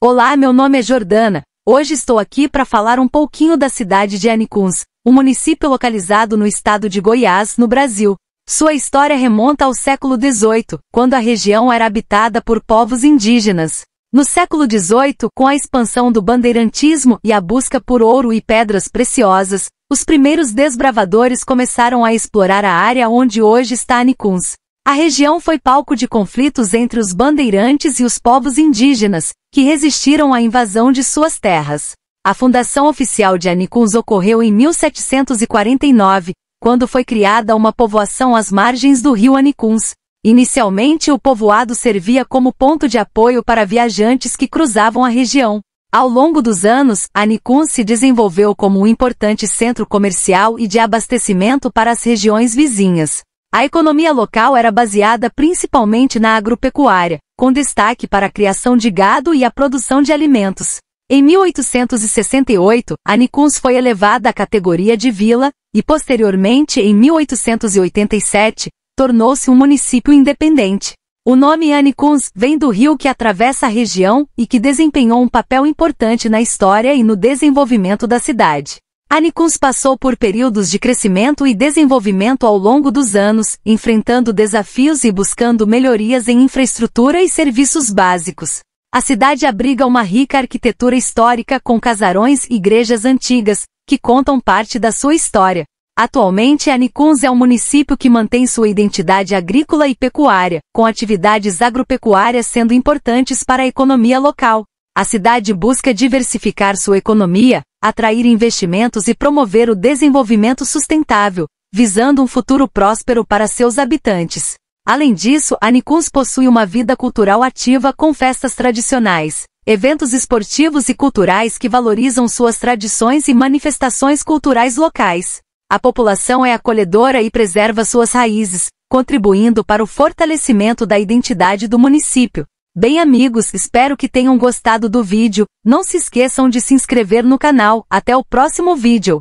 Olá, meu nome é Jordana. Hoje estou aqui para falar um pouquinho da cidade de Anicuns, um município localizado no estado de Goiás, no Brasil. Sua história remonta ao século XVIII, quando a região era habitada por povos indígenas. No século XVIII, com a expansão do bandeirantismo e a busca por ouro e pedras preciosas, os primeiros desbravadores começaram a explorar a área onde hoje está Anicuns. A região foi palco de conflitos entre os bandeirantes e os povos indígenas, que resistiram à invasão de suas terras. A fundação oficial de Anicuns ocorreu em 1749, quando foi criada uma povoação às margens do rio Anicuns. Inicialmente o povoado servia como ponto de apoio para viajantes que cruzavam a região. Ao longo dos anos, Anicuns se desenvolveu como um importante centro comercial e de abastecimento para as regiões vizinhas. A economia local era baseada principalmente na agropecuária, com destaque para a criação de gado e a produção de alimentos. Em 1868, Anicuns foi elevada à categoria de vila e, posteriormente, em 1887, tornou-se um município independente. O nome Anicuns vem do rio que atravessa a região e que desempenhou um papel importante na história e no desenvolvimento da cidade. Anicuns passou por períodos de crescimento e desenvolvimento ao longo dos anos, enfrentando desafios e buscando melhorias em infraestrutura e serviços básicos. A cidade abriga uma rica arquitetura histórica com casarões e igrejas antigas, que contam parte da sua história. Atualmente, Anicuns é um município que mantém sua identidade agrícola e pecuária, com atividades agropecuárias sendo importantes para a economia local. A cidade busca diversificar sua economia, atrair investimentos e promover o desenvolvimento sustentável, visando um futuro próspero para seus habitantes. Além disso, Anicuns possui uma vida cultural ativa com festas tradicionais, eventos esportivos e culturais que valorizam suas tradições e manifestações culturais locais. A população é acolhedora e preserva suas raízes, contribuindo para o fortalecimento da identidade do município. Bem amigos, espero que tenham gostado do vídeo, não se esqueçam de se inscrever no canal, até o próximo vídeo.